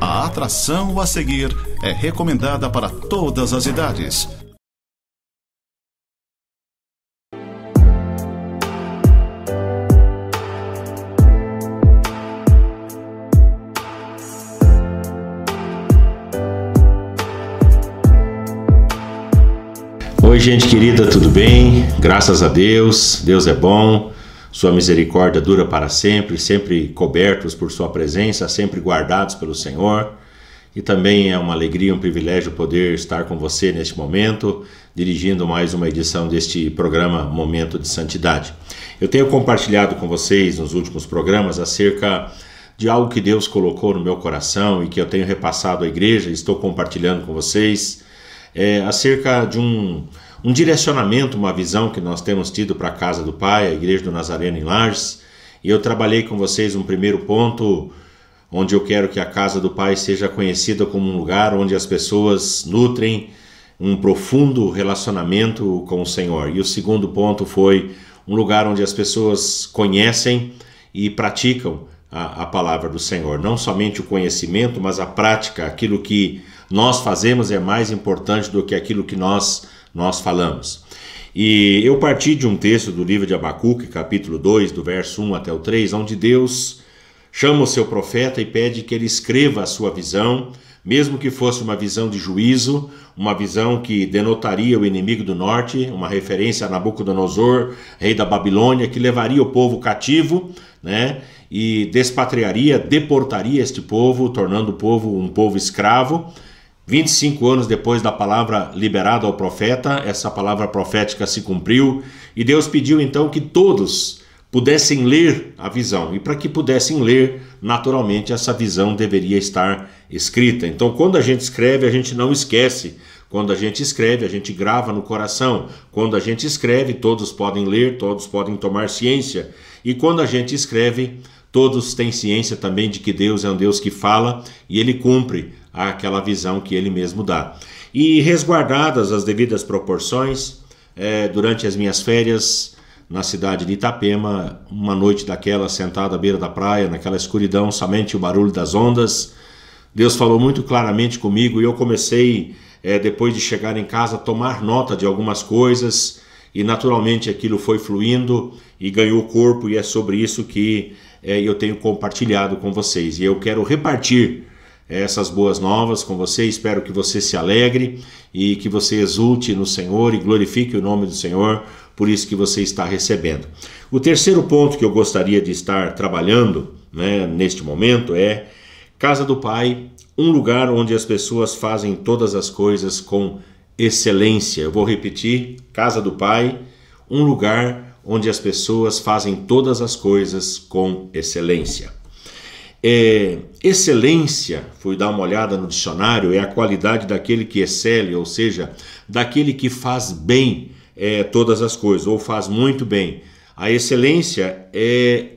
A atração a seguir é recomendada para todas as idades. Oi, gente querida, tudo bem? Graças a Deus, Deus é bom. Sua misericórdia dura para sempre, sempre cobertos por Sua presença, sempre guardados pelo Senhor. E também é uma alegria, um privilégio poder estar com você neste momento, dirigindo mais uma edição deste programa Momento de Santidade. Eu tenho compartilhado com vocês nos últimos programas acerca de algo que Deus colocou no meu coração e que eu tenho repassado à igreja, estou compartilhando com vocês, é acerca de um um direcionamento, uma visão que nós temos tido para a Casa do Pai, a Igreja do Nazareno em Lages. E eu trabalhei com vocês um primeiro ponto onde eu quero que a Casa do Pai seja conhecida como um lugar onde as pessoas nutrem um profundo relacionamento com o Senhor. E o segundo ponto foi um lugar onde as pessoas conhecem e praticam a, a palavra do Senhor. Não somente o conhecimento, mas a prática, aquilo que nós fazemos é mais importante do que aquilo que nós nós falamos. E eu parti de um texto do livro de Abacuque, capítulo 2, do verso 1 até o 3, onde Deus chama o seu profeta e pede que ele escreva a sua visão, mesmo que fosse uma visão de juízo, uma visão que denotaria o inimigo do norte, uma referência a Nabucodonosor, rei da Babilônia, que levaria o povo cativo, né? E despatriaria, deportaria este povo, tornando o povo um povo escravo 25 anos depois da palavra liberada ao profeta, essa palavra profética se cumpriu e Deus pediu então que todos pudessem ler a visão. E para que pudessem ler, naturalmente essa visão deveria estar escrita. Então, quando a gente escreve, a gente não esquece. Quando a gente escreve, a gente grava no coração. Quando a gente escreve, todos podem ler, todos podem tomar ciência. E quando a gente escreve, todos têm ciência também de que Deus é um Deus que fala e ele cumpre àquela visão que ele mesmo dá. E resguardadas as devidas proporções, é, durante as minhas férias na cidade de Itapema, uma noite daquela, sentada à beira da praia, naquela escuridão, somente o barulho das ondas, Deus falou muito claramente comigo e eu comecei, é, depois de chegar em casa, a tomar nota de algumas coisas e naturalmente aquilo foi fluindo e ganhou corpo e é sobre isso que é, eu tenho compartilhado com vocês. E eu quero repartir essas boas novas com você. Espero que você se alegre e que você exulte no Senhor e glorifique o nome do Senhor por isso que você está recebendo. O terceiro ponto que eu gostaria de estar trabalhando né, neste momento é Casa do Pai, um lugar onde as pessoas fazem todas as coisas com excelência. Eu vou repetir: Casa do Pai, um lugar onde as pessoas fazem todas as coisas com excelência. É, excelência, fui dar uma olhada no dicionário, é a qualidade daquele que excele, ou seja, daquele que faz bem é, todas as coisas, ou faz muito bem. A excelência é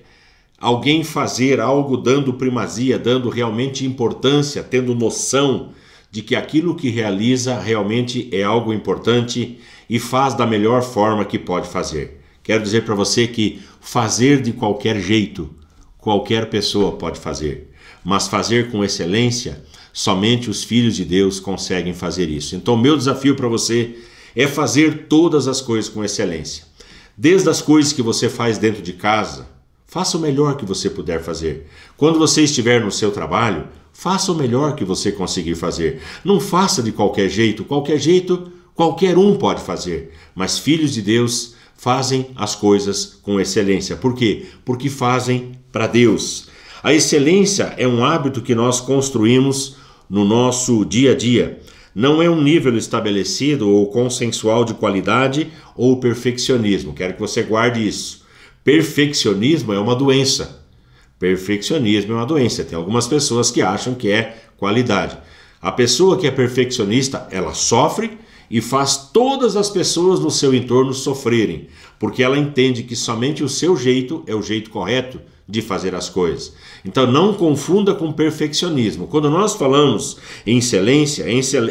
alguém fazer algo dando primazia, dando realmente importância, tendo noção de que aquilo que realiza realmente é algo importante e faz da melhor forma que pode fazer. Quero dizer para você que fazer de qualquer jeito qualquer pessoa pode fazer, mas fazer com excelência, somente os filhos de Deus conseguem fazer isso. Então, meu desafio para você é fazer todas as coisas com excelência. Desde as coisas que você faz dentro de casa, faça o melhor que você puder fazer. Quando você estiver no seu trabalho, faça o melhor que você conseguir fazer. Não faça de qualquer jeito, qualquer jeito qualquer um pode fazer, mas filhos de Deus fazem as coisas com excelência. Por quê? Porque fazem para Deus. A excelência é um hábito que nós construímos no nosso dia a dia. Não é um nível estabelecido ou consensual de qualidade ou perfeccionismo. Quero que você guarde isso. Perfeccionismo é uma doença. Perfeccionismo é uma doença. Tem algumas pessoas que acham que é qualidade. A pessoa que é perfeccionista, ela sofre e faz todas as pessoas no seu entorno sofrerem, porque ela entende que somente o seu jeito é o jeito correto de fazer as coisas. Então não confunda com perfeccionismo. Quando nós falamos em excelência,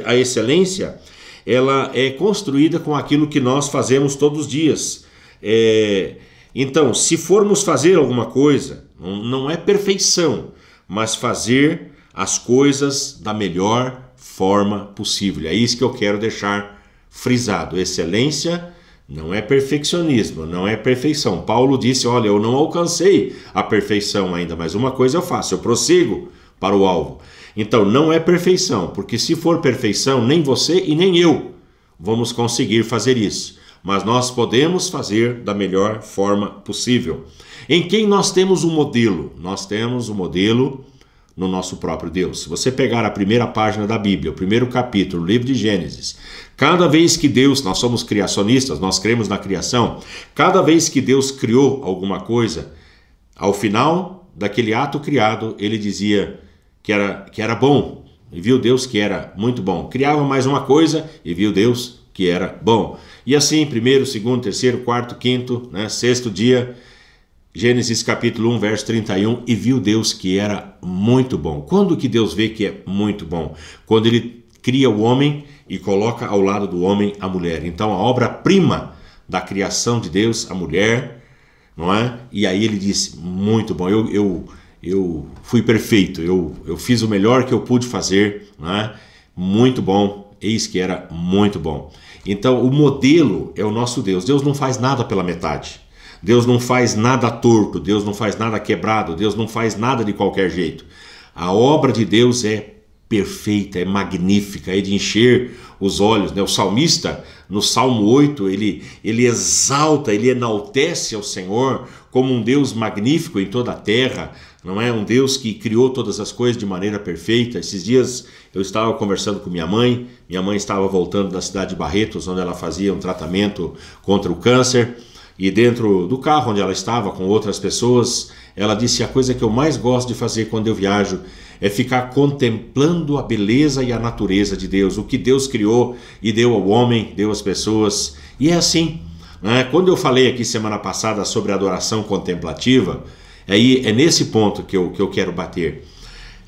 a excelência ela é construída com aquilo que nós fazemos todos os dias. É... então, se formos fazer alguma coisa, não é perfeição, mas fazer as coisas da melhor forma possível. É isso que eu quero deixar frisado. Excelência não é perfeccionismo, não é perfeição. Paulo disse: Olha, eu não alcancei a perfeição ainda, mas uma coisa eu faço, eu prossigo para o alvo. Então, não é perfeição, porque se for perfeição, nem você e nem eu vamos conseguir fazer isso. Mas nós podemos fazer da melhor forma possível. Em quem nós temos um modelo? Nós temos o um modelo no nosso próprio Deus. Se você pegar a primeira página da Bíblia, o primeiro capítulo, o livro de Gênesis, cada vez que Deus, nós somos criacionistas, nós cremos na criação, cada vez que Deus criou alguma coisa, ao final daquele ato criado, ele dizia que era, que era bom, e viu Deus que era muito bom. Criava mais uma coisa e viu Deus que era bom. E assim, primeiro, segundo, terceiro, quarto, quinto, né, sexto dia, Gênesis capítulo 1, verso 31, e viu Deus que era muito bom. Quando que Deus vê que é muito bom? Quando ele cria o homem e coloca ao lado do homem a mulher. Então a obra-prima da criação de Deus, a mulher, não é? E aí ele disse: "Muito bom. Eu eu eu fui perfeito. Eu eu fiz o melhor que eu pude fazer, não é? Muito bom. Eis que era muito bom." Então, o modelo é o nosso Deus. Deus não faz nada pela metade. Deus não faz nada torto, Deus não faz nada quebrado, Deus não faz nada de qualquer jeito. A obra de Deus é perfeita, é magnífica, é de encher os olhos. Né? O salmista, no Salmo 8, ele, ele exalta, ele enaltece ao Senhor como um Deus magnífico em toda a terra, não é? Um Deus que criou todas as coisas de maneira perfeita. Esses dias eu estava conversando com minha mãe, minha mãe estava voltando da cidade de Barretos, onde ela fazia um tratamento contra o câncer. E dentro do carro onde ela estava com outras pessoas, ela disse: A coisa que eu mais gosto de fazer quando eu viajo é ficar contemplando a beleza e a natureza de Deus, o que Deus criou e deu ao homem, deu às pessoas. E é assim. Né? Quando eu falei aqui semana passada sobre adoração contemplativa, aí é nesse ponto que eu, que eu quero bater.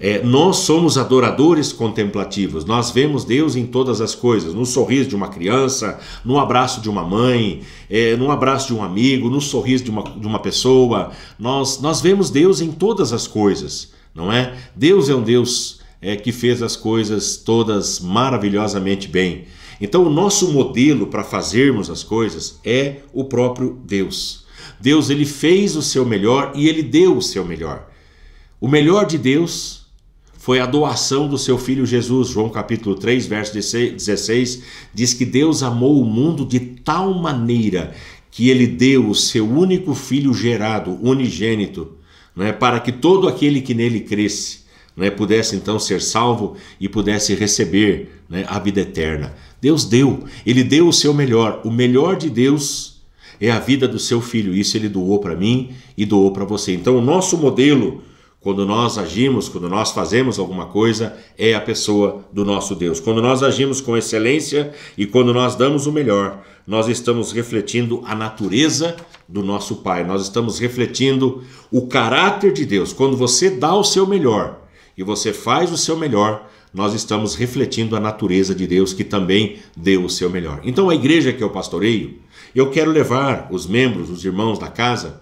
É, nós somos adoradores contemplativos, nós vemos Deus em todas as coisas, no sorriso de uma criança, no abraço de uma mãe, é, no abraço de um amigo, no sorriso de uma, de uma pessoa. Nós, nós vemos Deus em todas as coisas, não é? Deus é um Deus é, que fez as coisas todas maravilhosamente bem. Então, o nosso modelo para fazermos as coisas é o próprio Deus. Deus ele fez o seu melhor e ele deu o seu melhor. O melhor de Deus foi a doação do seu filho Jesus. João capítulo 3, verso 16, diz que Deus amou o mundo de tal maneira que ele deu o seu único filho gerado, unigênito, né, para que todo aquele que nele cresce né, pudesse então ser salvo e pudesse receber né, a vida eterna. Deus deu, ele deu o seu melhor, o melhor de Deus é a vida do seu filho, isso ele doou para mim e doou para você. Então, o nosso modelo quando nós agimos, quando nós fazemos alguma coisa, é a pessoa do nosso Deus. Quando nós agimos com excelência e quando nós damos o melhor, nós estamos refletindo a natureza do nosso Pai, nós estamos refletindo o caráter de Deus. Quando você dá o seu melhor e você faz o seu melhor, nós estamos refletindo a natureza de Deus que também deu o seu melhor. Então, a igreja que eu pastoreio, eu quero levar os membros, os irmãos da casa,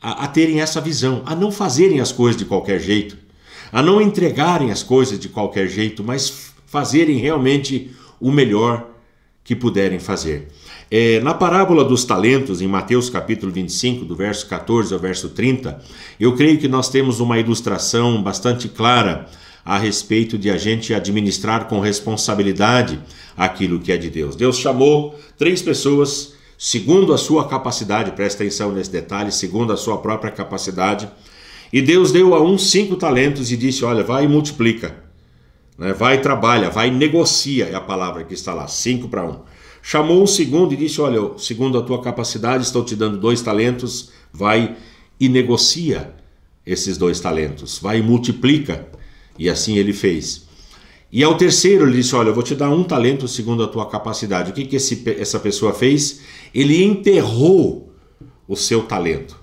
a, a terem essa visão, a não fazerem as coisas de qualquer jeito, a não entregarem as coisas de qualquer jeito, mas fazerem realmente o melhor que puderem fazer. É, na parábola dos talentos, em Mateus capítulo 25, do verso 14 ao verso 30, eu creio que nós temos uma ilustração bastante clara a respeito de a gente administrar com responsabilidade aquilo que é de Deus. Deus chamou três pessoas segundo a sua capacidade, presta atenção nesse detalhe, segundo a sua própria capacidade. E Deus deu a um cinco talentos e disse: Olha, vai e multiplica, né? vai e trabalha, vai e negocia, é a palavra que está lá, cinco para um. Chamou um segundo e disse: Olha, segundo a tua capacidade, estou te dando dois talentos, vai e negocia esses dois talentos, vai e multiplica. E assim ele fez. E ao terceiro, ele disse: Olha, eu vou te dar um talento segundo a tua capacidade. O que, que esse, essa pessoa fez? Ele enterrou o seu talento.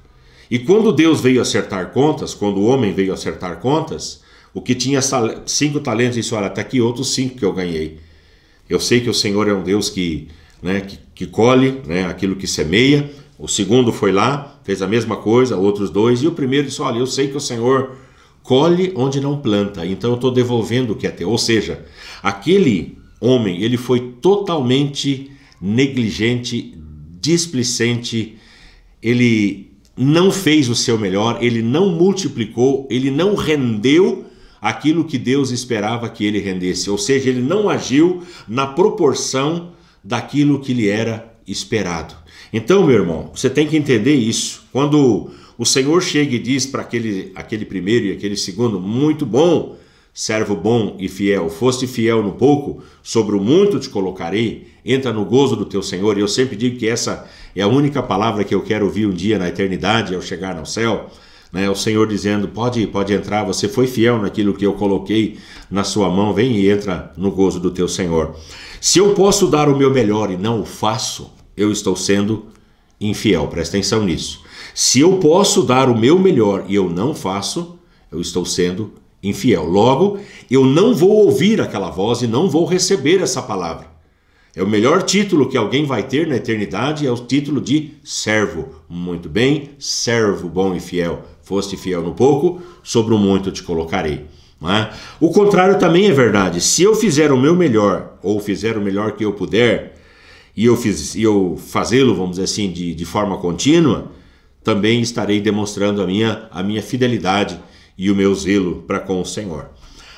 E quando Deus veio acertar contas, quando o homem veio acertar contas, o que tinha cinco talentos disse: Olha, está aqui outros cinco que eu ganhei. Eu sei que o Senhor é um Deus que, né, que, que colhe né, aquilo que semeia. O segundo foi lá, fez a mesma coisa, outros dois. E o primeiro disse: Olha, eu sei que o Senhor colhe onde não planta. Então eu estou devolvendo o que é teu. Ou seja, aquele homem ele foi totalmente negligente, displicente. Ele não fez o seu melhor. Ele não multiplicou. Ele não rendeu aquilo que Deus esperava que ele rendesse. Ou seja, ele não agiu na proporção daquilo que lhe era esperado. Então, meu irmão, você tem que entender isso. Quando o Senhor chega e diz para aquele, aquele primeiro e aquele segundo: Muito bom, servo bom e fiel, foste fiel no pouco, sobre o muito te colocarei, entra no gozo do teu Senhor. E eu sempre digo que essa é a única palavra que eu quero ouvir um dia na eternidade, ao chegar no céu. Né, o Senhor dizendo: pode, pode entrar, você foi fiel naquilo que eu coloquei na sua mão, vem e entra no gozo do teu Senhor. Se eu posso dar o meu melhor e não o faço, eu estou sendo infiel, presta atenção nisso. Se eu posso dar o meu melhor e eu não faço, eu estou sendo infiel. Logo, eu não vou ouvir aquela voz e não vou receber essa palavra. É o melhor título que alguém vai ter na eternidade, é o título de servo. Muito bem, servo bom e fiel. Foste fiel no pouco, sobre o muito te colocarei. É? O contrário também é verdade. Se eu fizer o meu melhor, ou fizer o melhor que eu puder, e eu, eu fazê-lo, vamos dizer assim, de, de forma contínua, também estarei demonstrando a minha, a minha fidelidade e o meu zelo para com o Senhor.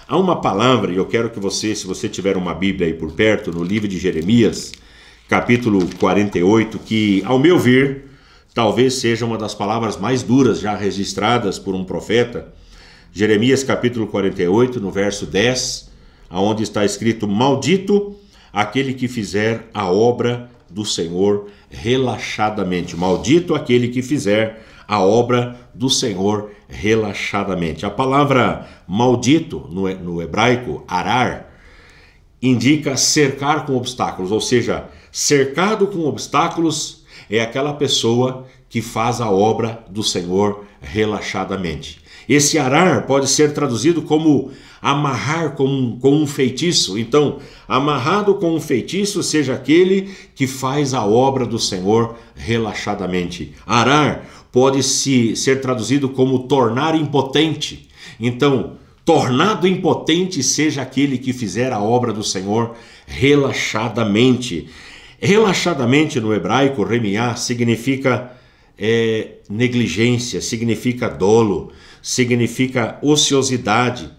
Há uma palavra, e eu quero que você, se você tiver uma Bíblia aí por perto, no livro de Jeremias, capítulo 48, que, ao meu ver, talvez seja uma das palavras mais duras já registradas por um profeta. Jeremias, capítulo 48, no verso 10, aonde está escrito: Maldito aquele que fizer a obra do Senhor relaxadamente. Maldito aquele que fizer a obra do Senhor relaxadamente. A palavra maldito no hebraico, arar, indica cercar com obstáculos, ou seja, cercado com obstáculos é aquela pessoa que faz a obra do Senhor relaxadamente. Esse arar pode ser traduzido como amarrar com um, com um feitiço. Então, amarrado com um feitiço, seja aquele que faz a obra do Senhor relaxadamente. Arar pode se ser traduzido como tornar impotente. Então, tornado impotente seja aquele que fizer a obra do Senhor relaxadamente. Relaxadamente no hebraico, remiar significa é negligência, significa dolo, significa ociosidade,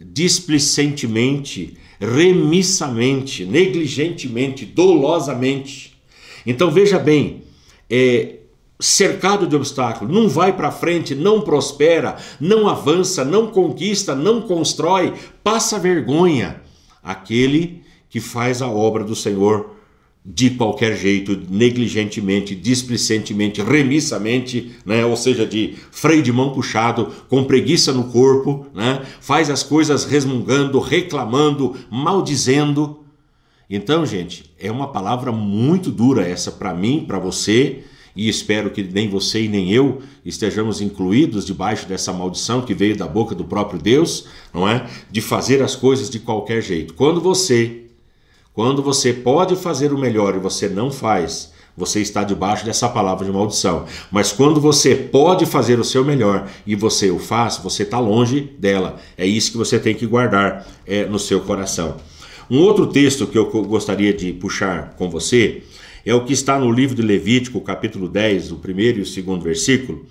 displicentemente, remissamente, negligentemente, dolosamente. Então veja bem, é, cercado de obstáculos, não vai para frente, não prospera, não avança, não conquista, não constrói, passa vergonha. Aquele que faz a obra do Senhor de qualquer jeito, negligentemente, displicentemente, remissamente, né? ou seja, de freio de mão puxado, com preguiça no corpo, né? faz as coisas resmungando, reclamando, maldizendo. Então, gente, é uma palavra muito dura essa para mim, para você, e espero que nem você e nem eu estejamos incluídos debaixo dessa maldição que veio da boca do próprio Deus, não é? De fazer as coisas de qualquer jeito. Quando você quando você pode fazer o melhor e você não faz, você está debaixo dessa palavra de maldição. Mas quando você pode fazer o seu melhor e você o faz, você está longe dela. É isso que você tem que guardar é, no seu coração. Um outro texto que eu gostaria de puxar com você é o que está no livro de Levítico, capítulo 10, o primeiro e o segundo versículo,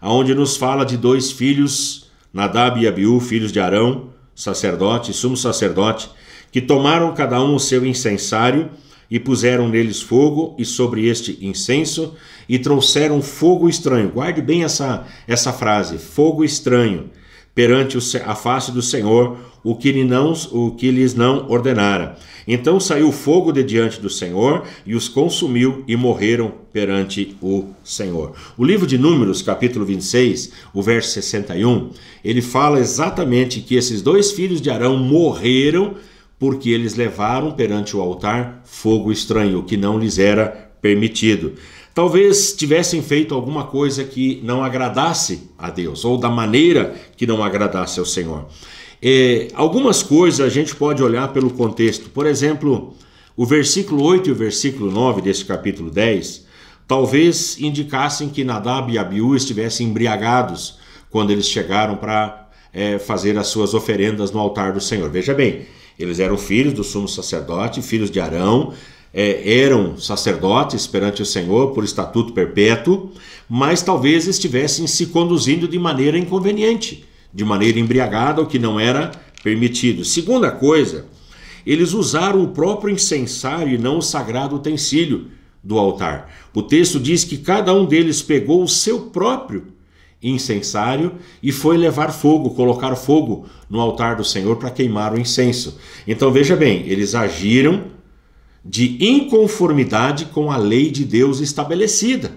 aonde nos fala de dois filhos, Nadab e Abiú, filhos de Arão, sacerdote, sumo sacerdote, que tomaram cada um o seu incensário e puseram neles fogo e sobre este incenso e trouxeram fogo estranho. Guarde bem essa, essa frase, fogo estranho, perante a face do Senhor, o que, não, o que lhes não ordenara. Então saiu fogo de diante do Senhor e os consumiu e morreram perante o Senhor. O livro de Números, capítulo 26, o verso 61, ele fala exatamente que esses dois filhos de Arão morreram porque eles levaram perante o altar fogo estranho, que não lhes era permitido. Talvez tivessem feito alguma coisa que não agradasse a Deus, ou da maneira que não agradasse ao Senhor. É, algumas coisas a gente pode olhar pelo contexto, por exemplo, o versículo 8 e o versículo 9 desse capítulo 10 talvez indicassem que Nadab e Abiú estivessem embriagados quando eles chegaram para é, fazer as suas oferendas no altar do Senhor. Veja bem, eles eram filhos do sumo sacerdote, filhos de Arão, é, eram sacerdotes perante o Senhor por estatuto perpétuo, mas talvez estivessem se conduzindo de maneira inconveniente, de maneira embriagada, o que não era permitido. Segunda coisa, eles usaram o próprio incensário e não o sagrado utensílio do altar. O texto diz que cada um deles pegou o seu próprio incensário e foi levar fogo, colocar fogo no altar do Senhor para queimar o incenso. Então veja bem, eles agiram de inconformidade com a lei de Deus estabelecida.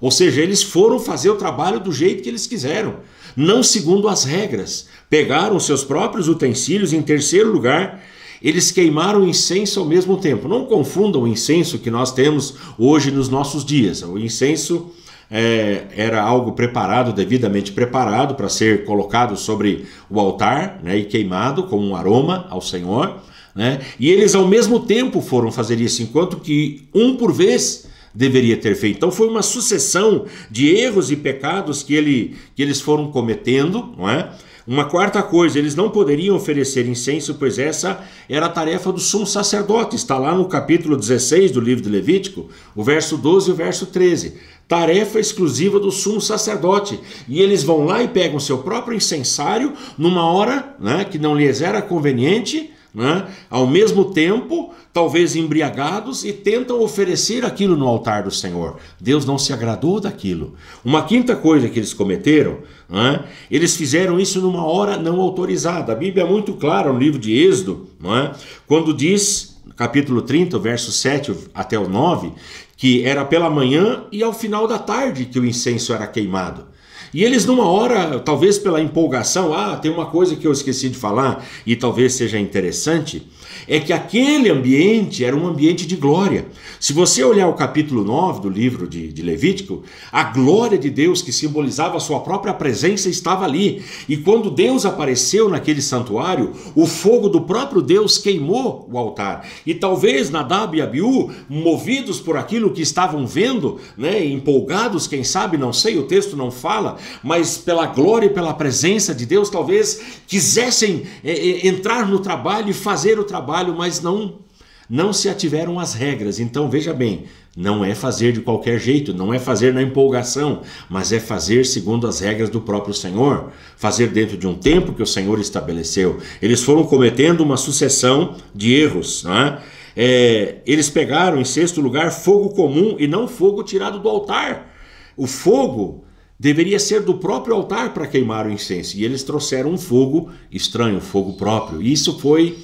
Ou seja, eles foram fazer o trabalho do jeito que eles quiseram, não segundo as regras. Pegaram seus próprios utensílios em terceiro lugar, eles queimaram o incenso ao mesmo tempo. Não confundam o incenso que nós temos hoje nos nossos dias. O incenso é, era algo preparado, devidamente preparado, para ser colocado sobre o altar né, e queimado como um aroma ao Senhor. Né? E eles ao mesmo tempo foram fazer isso, enquanto que um por vez deveria ter feito. Então foi uma sucessão de erros e pecados que, ele, que eles foram cometendo, não é? Uma quarta coisa, eles não poderiam oferecer incenso, pois essa era a tarefa do sumo sacerdote. Está lá no capítulo 16 do livro de Levítico, o verso 12 e o verso 13 tarefa exclusiva do sumo sacerdote. E eles vão lá e pegam seu próprio incensário numa hora né, que não lhes era conveniente, né, ao mesmo tempo, talvez embriagados, e tentam oferecer aquilo no altar do Senhor. Deus não se agradou daquilo. Uma quinta coisa que eles cometeram, né, eles fizeram isso numa hora não autorizada. A Bíblia é muito clara no livro de Êxodo, é? quando diz capítulo 30, verso 7 até o 9, que era pela manhã e ao final da tarde que o incenso era queimado. E eles, numa hora, talvez pela empolgação, ah, tem uma coisa que eu esqueci de falar e talvez seja interessante, é que aquele ambiente era um ambiente de glória. Se você olhar o capítulo 9 do livro de, de Levítico, a glória de Deus que simbolizava a sua própria presença estava ali. E quando Deus apareceu naquele santuário, o fogo do próprio Deus queimou o altar. E talvez Nadab e Abiú, movidos por aquilo que estavam vendo, né, empolgados, quem sabe, não sei, o texto não fala, mas pela glória e pela presença de Deus, talvez quisessem é, é, entrar no trabalho e fazer o trabalho, mas não não se ativeram as regras. Então veja bem, não é fazer de qualquer jeito, não é fazer na empolgação, mas é fazer segundo as regras do próprio Senhor, fazer dentro de um tempo que o Senhor estabeleceu. Eles foram cometendo uma sucessão de erros. Né? É, eles pegaram, em sexto lugar, fogo comum e não fogo tirado do altar. O fogo deveria ser do próprio altar para queimar o incenso. E eles trouxeram um fogo estranho, fogo próprio. E isso foi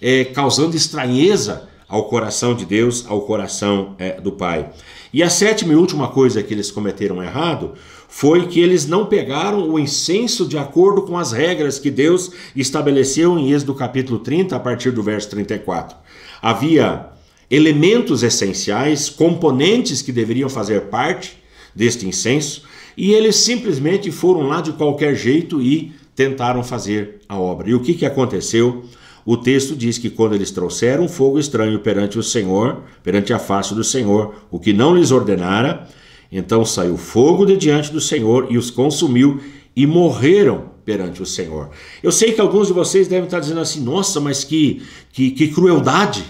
é, causando estranheza ao coração de Deus, ao coração é, do Pai. E a sétima e última coisa que eles cometeram errado foi que eles não pegaram o incenso de acordo com as regras que Deus estabeleceu em Êxodo capítulo 30, a partir do verso 34. Havia elementos essenciais, componentes que deveriam fazer parte deste incenso, e eles simplesmente foram lá de qualquer jeito e tentaram fazer a obra. E o que, que aconteceu? O texto diz que quando eles trouxeram um fogo estranho perante o Senhor, perante a face do Senhor, o que não lhes ordenara, então saiu fogo de diante do Senhor e os consumiu e morreram perante o Senhor. Eu sei que alguns de vocês devem estar dizendo assim: nossa, mas que, que, que crueldade,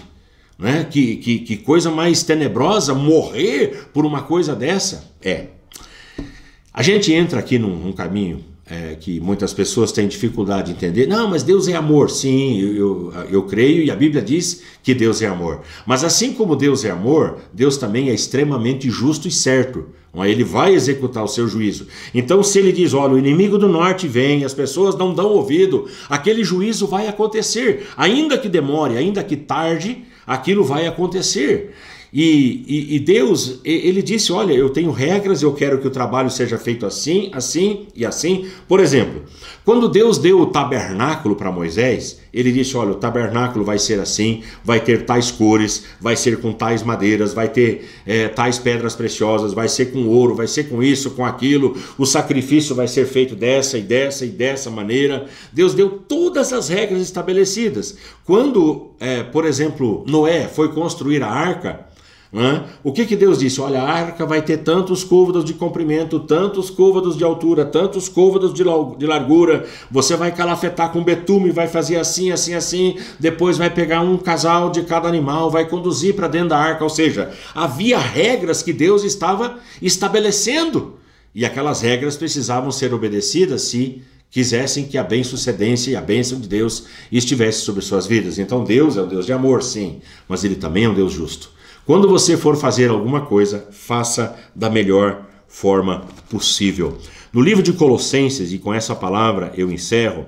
né? que, que, que coisa mais tenebrosa morrer por uma coisa dessa. É, a gente entra aqui num, num caminho é, que muitas pessoas têm dificuldade de entender. Não, mas Deus é amor. Sim, eu, eu, eu, creio e a Bíblia diz que Deus é amor. Mas assim como Deus é amor, Deus também é extremamente justo e certo. É? Ele vai executar o seu juízo. Então, se ele diz: olha, o inimigo do norte vem, as pessoas não dão ouvido, aquele juízo vai acontecer. Ainda que demore, ainda que tarde, aquilo vai acontecer. E, e, e, Deus, ele disse: Olha, eu tenho regras, eu quero que o trabalho seja feito assim, assim e assim. Por exemplo, quando Deus deu o tabernáculo para Moisés, ele disse: Olha, o tabernáculo vai ser assim, vai ter tais cores, vai ser com tais madeiras, vai ter é, tais pedras preciosas, vai ser com ouro, vai ser com isso, com aquilo. O sacrifício vai ser feito dessa e dessa e dessa maneira. Deus deu todas as regras estabelecidas. Quando, é, por exemplo, Noé foi construir a arca, né? O que, que Deus disse? Olha, a arca vai ter tantos côvados de comprimento, tantos côvados de altura, tantos côvados de, de largura. Você vai calafetar com betume, vai fazer assim, assim, assim. Depois vai pegar um casal de cada animal, vai conduzir para dentro da arca. Ou seja, havia regras que Deus estava estabelecendo. E aquelas regras precisavam ser obedecidas se quisessem que a bem-sucedência e a bênção de Deus estivesse sobre suas vidas. Então Deus é um Deus de amor, sim, mas ele também é um Deus justo. Quando você for fazer alguma coisa, faça da melhor forma possível. No livro de Colossenses, e com essa palavra eu encerro,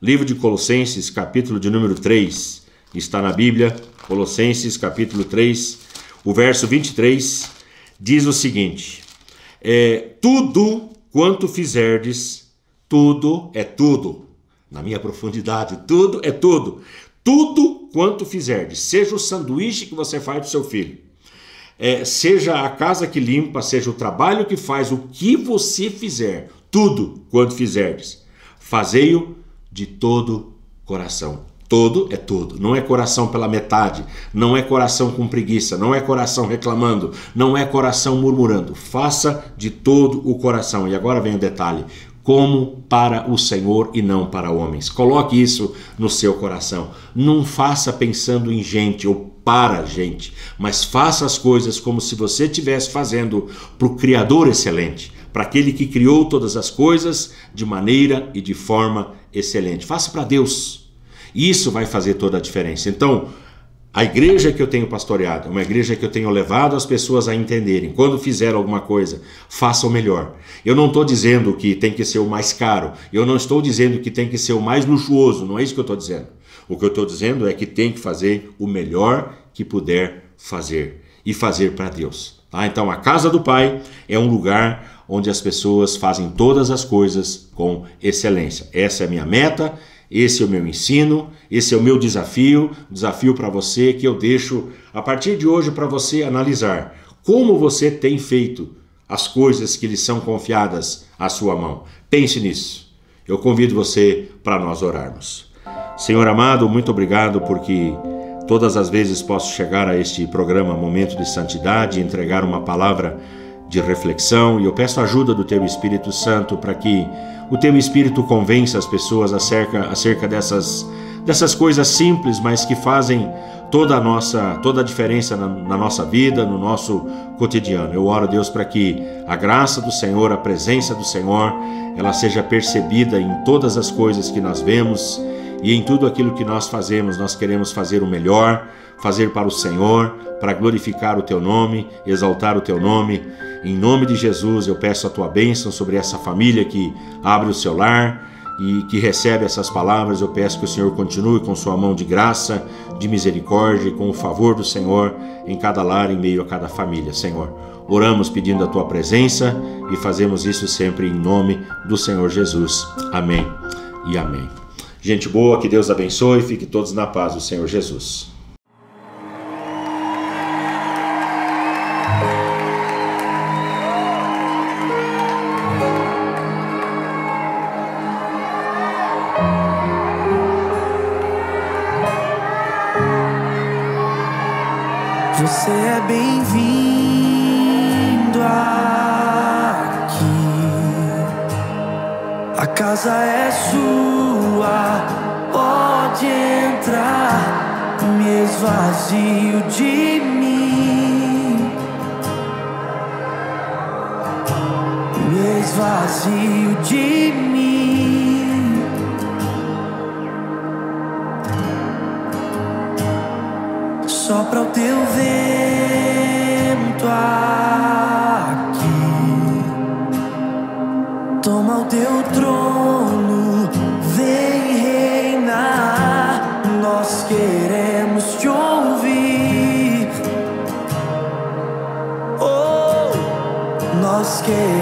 livro de Colossenses, capítulo de número 3, está na Bíblia, Colossenses, capítulo 3, o verso 23, diz o seguinte: é, Tudo quanto fizerdes, tudo é tudo. Na minha profundidade, tudo é tudo. Tudo quanto fizerdes, seja o sanduíche que você faz para o seu filho, é, seja a casa que limpa, seja o trabalho que faz, o que você fizer, tudo quanto fizerdes, fazei-o de todo coração. Todo é todo, não é coração pela metade, não é coração com preguiça, não é coração reclamando, não é coração murmurando. Faça de todo o coração. E agora vem o detalhe: como para o Senhor e não para homens. Coloque isso no seu coração. Não faça pensando em gente ou para gente, mas faça as coisas como se você estivesse fazendo para o Criador excelente, para aquele que criou todas as coisas de maneira e de forma excelente. Faça para Deus. Isso vai fazer toda a diferença. Então, a igreja que eu tenho pastoreado, é uma igreja que eu tenho levado as pessoas a entenderem, quando fizer alguma coisa, façam melhor. Eu não estou dizendo que tem que ser o mais caro, eu não estou dizendo que tem que ser o mais luxuoso, não é isso que eu estou dizendo. O que eu estou dizendo é que tem que fazer o melhor que puder fazer e fazer para Deus. Tá? Então, a casa do Pai é um lugar onde as pessoas fazem todas as coisas com excelência. Essa é a minha meta esse é o meu ensino, esse é o meu desafio, desafio para você que eu deixo a partir de hoje para você analisar como você tem feito as coisas que lhe são confiadas à sua mão. Pense nisso. Eu convido você para nós orarmos. Senhor amado, muito obrigado porque todas as vezes posso chegar a este programa Momento de Santidade e entregar uma palavra de reflexão e eu peço a ajuda do teu Espírito Santo para que o teu espírito convence as pessoas acerca, acerca dessas, dessas coisas simples, mas que fazem toda a nossa toda a diferença na, na nossa vida, no nosso cotidiano. Eu oro Deus para que a graça do Senhor, a presença do Senhor, ela seja percebida em todas as coisas que nós vemos e em tudo aquilo que nós fazemos, nós queremos fazer o melhor, fazer para o Senhor, para glorificar o teu nome, exaltar o teu nome. Em nome de Jesus, eu peço a tua bênção sobre essa família que abre o seu lar e que recebe essas palavras. Eu peço que o Senhor continue com sua mão de graça, de misericórdia e com o favor do Senhor em cada lar, em meio a cada família, Senhor. Oramos pedindo a tua presença e fazemos isso sempre em nome do Senhor Jesus. Amém e amém. Gente boa, que Deus abençoe, fique todos na paz do Senhor Jesus. Você é bem-vindo aqui. A casa é sua pode entrar, me esvazio de mim, me esvazio de mim. Só para o teu vento aqui, toma o teu trono. escape